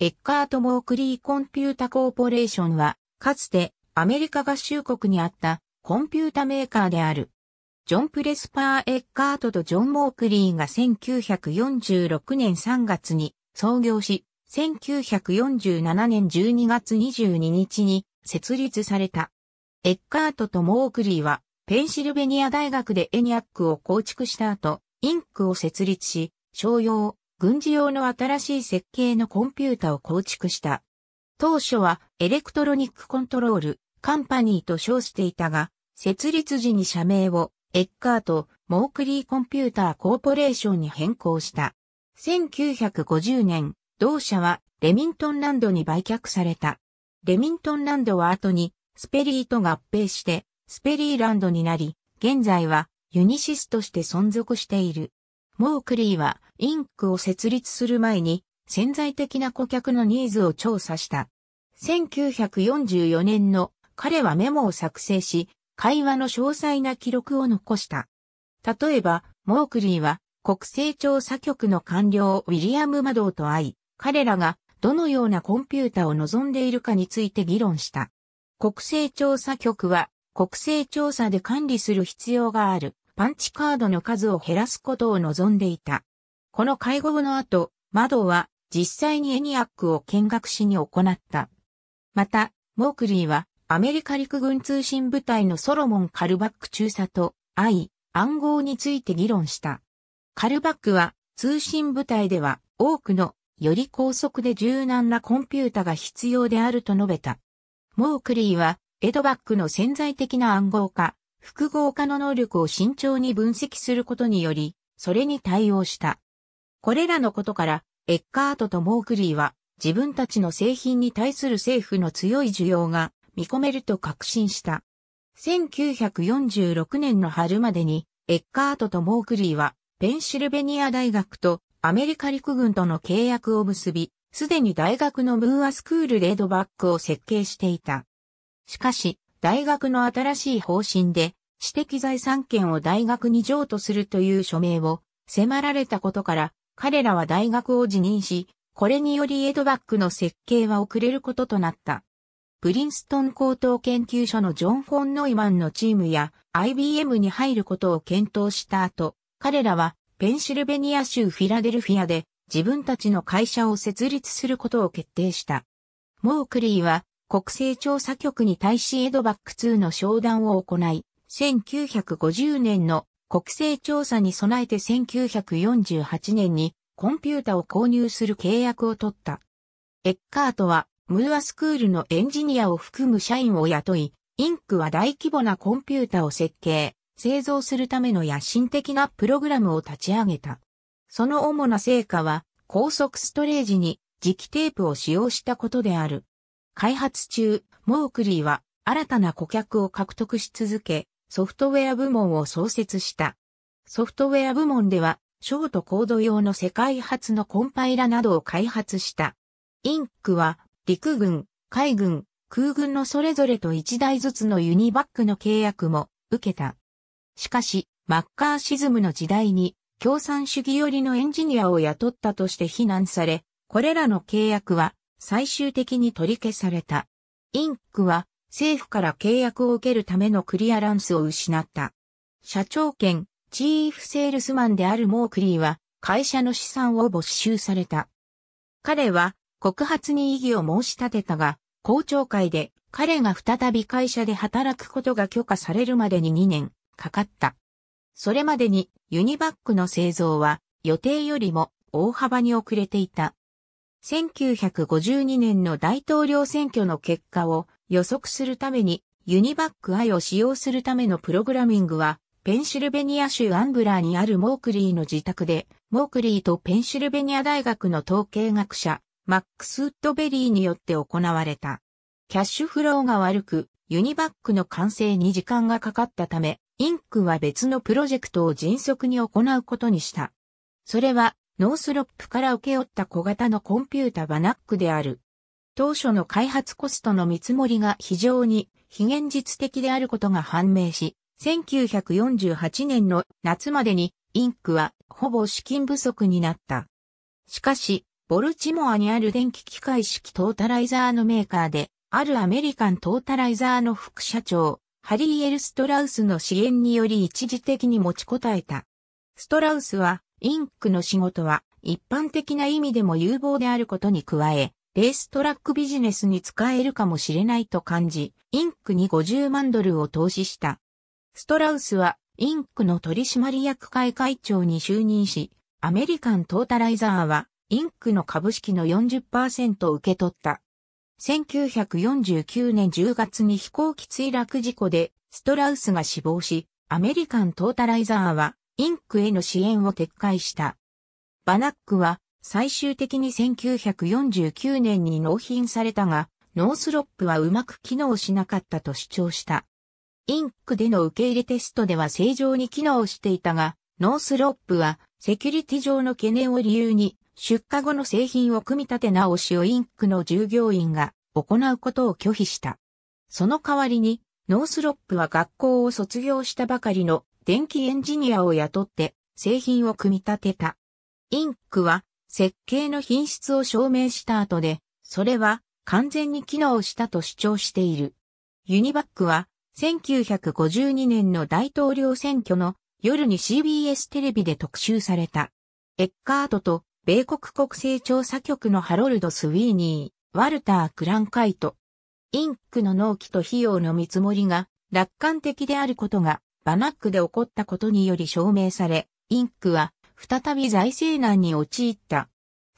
エッカート・モークリー・コンピュータ・コーポレーションは、かつてアメリカ合衆国にあったコンピュータメーカーである。ジョン・プレスパー・エッカートとジョン・モークリーが1946年3月に創業し、1947年12月22日に設立された。エッカートとモークリーは、ペンシルベニア大学でエニアックを構築した後、インクを設立し、商用、軍事用の新しい設計のコンピュータを構築した。当初はエレクトロニックコントロール、カンパニーと称していたが、設立時に社名をエッカート・モークリーコンピューターコーポレーションに変更した。1950年、同社はレミントンランドに売却された。レミントンランドは後にスペリーと合併してスペリーランドになり、現在はユニシスとして存続している。モークリーはインクを設立する前に潜在的な顧客のニーズを調査した。1944年の彼はメモを作成し、会話の詳細な記録を残した。例えば、モークリーは国勢調査局の官僚ウィリアム・マドーと会い、彼らがどのようなコンピュータを望んでいるかについて議論した。国勢調査局は国勢調査で管理する必要がある。パンチカードの数を減らすことを望んでいた。この会合の後、マドは実際にエニアックを見学しに行った。また、モークリーはアメリカ陸軍通信部隊のソロモン・カルバック中佐と愛、暗号について議論した。カルバックは通信部隊では多くのより高速で柔軟なコンピュータが必要であると述べた。モークリーはエドバックの潜在的な暗号化、複合化の能力を慎重に分析することにより、それに対応した。これらのことから、エッカートとモークリーは、自分たちの製品に対する政府の強い需要が見込めると確信した。1946年の春までに、エッカートとモークリーは、ペンシルベニア大学とアメリカ陸軍との契約を結び、すでに大学のムーアスクールレードバックを設計していた。しかし、大学の新しい方針で、私的財産権を大学に譲渡するという署名を迫られたことから、彼らは大学を辞任し、これによりエドバックの設計は遅れることとなった。プリンストン高等研究所のジョン・フォン・ノイマンのチームや IBM に入ることを検討した後、彼らはペンシルベニア州フィラデルフィアで自分たちの会社を設立することを決定した。モークリーは国勢調査局に対しエドバック2の商談を行い、1950年の国勢調査に備えて1948年にコンピュータを購入する契約を取った。エッカートはムーアスクールのエンジニアを含む社員を雇い、インクは大規模なコンピュータを設計、製造するための野心的なプログラムを立ち上げた。その主な成果は高速ストレージに磁気テープを使用したことである。開発中、モークリーは新たな顧客を獲得し続け、ソフトウェア部門を創設した。ソフトウェア部門では、ショートコード用の世界初のコンパイラなどを開発した。インクは、陸軍、海軍、空軍のそれぞれと1台ずつのユニバックの契約も受けた。しかし、マッカーシズムの時代に共産主義寄りのエンジニアを雇ったとして非難され、これらの契約は最終的に取り消された。インクは政府から契約を受けるためのクリアランスを失った。社長兼チーフセールスマンであるモークリーは会社の資産を没収された。彼は告発に異議を申し立てたが、公聴会で彼が再び会社で働くことが許可されるまでに2年かかった。それまでにユニバックの製造は予定よりも大幅に遅れていた。1952年の大統領選挙の結果を予測するためにユニバック I を使用するためのプログラミングはペンシルベニア州アンブラーにあるモークリーの自宅でモークリーとペンシルベニア大学の統計学者マックス・ウッドベリーによって行われた。キャッシュフローが悪くユニバックの完成に時間がかかったためインクは別のプロジェクトを迅速に行うことにした。それはノースロップから受け負った小型のコンピュータバナックである。当初の開発コストの見積もりが非常に非現実的であることが判明し、1948年の夏までにインクはほぼ資金不足になった。しかし、ボルチモアにある電気機械式トータライザーのメーカーで、あるアメリカントータライザーの副社長、ハリー・エル・ストラウスの支援により一時的に持ちこたえた。ストラウスはインクの仕事は一般的な意味でも有望であることに加え、レーストラックビジネスに使えるかもしれないと感じ、インクに50万ドルを投資した。ストラウスは、インクの取締役会会長に就任し、アメリカントータライザーは、インクの株式の40%を受け取った。1949年10月に飛行機墜落事故で、ストラウスが死亡し、アメリカントータライザーは、インクへの支援を撤回した。バナックは最終的に1949年に納品されたが、ノースロップはうまく機能しなかったと主張した。インクでの受け入れテストでは正常に機能していたが、ノースロップはセキュリティ上の懸念を理由に出荷後の製品を組み立て直しをインクの従業員が行うことを拒否した。その代わりにノースロップは学校を卒業したばかりの電気エンジニアを雇って製品を組み立てた。インクは設計の品質を証明した後で、それは完全に機能したと主張している。ユニバックは1952年の大統領選挙の夜に CBS テレビで特集された。エッカートと米国国勢調査局のハロルド・スウィーニー、ワルター・クランカイト。インクの納期と費用の見積もりが楽観的であることがバナックで起こったことにより証明され、インクは再び財政難に陥った。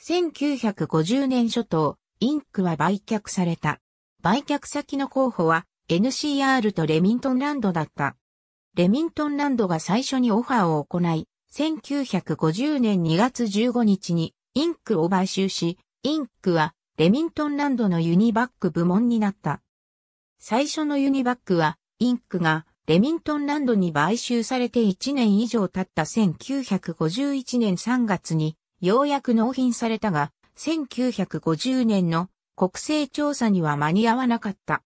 1950年初頭、インクは売却された。売却先の候補は NCR とレミントンランドだった。レミントンランドが最初にオファーを行い、1950年2月15日にインクを買収し、インクはレミントンランドのユニバック部門になった。最初のユニバックは、インクがレミントンランドに買収されて1年以上経った1951年3月にようやく納品されたが、1950年の国勢調査には間に合わなかった。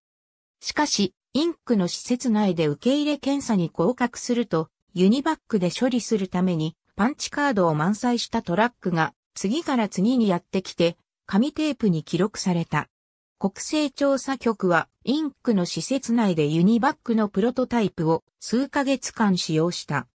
しかし、インクの施設内で受け入れ検査に合格すると、ユニバックで処理するために、パンチカードを満載したトラックが、次から次にやってきて、紙テープに記録された。国勢調査局は、インクの施設内でユニバックのプロトタイプを数ヶ月間使用した。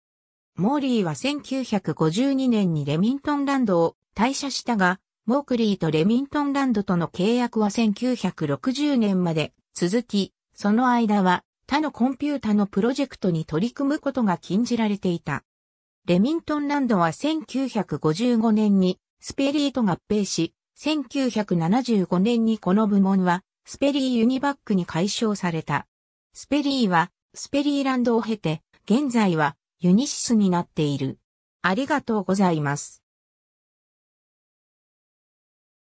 モーリーは1952年にレミントンランドを退社したが、モークリーとレミントンランドとの契約は1960年まで続き、その間は他のコンピュータのプロジェクトに取り組むことが禁じられていた。レミントンランドは1955年にスペリーと合併し、1975年にこの部門は、スペリーユニバックに解消された。スペリーは、スペリーランドを経て、現在は、ユニシスになっている。ありがとうございます。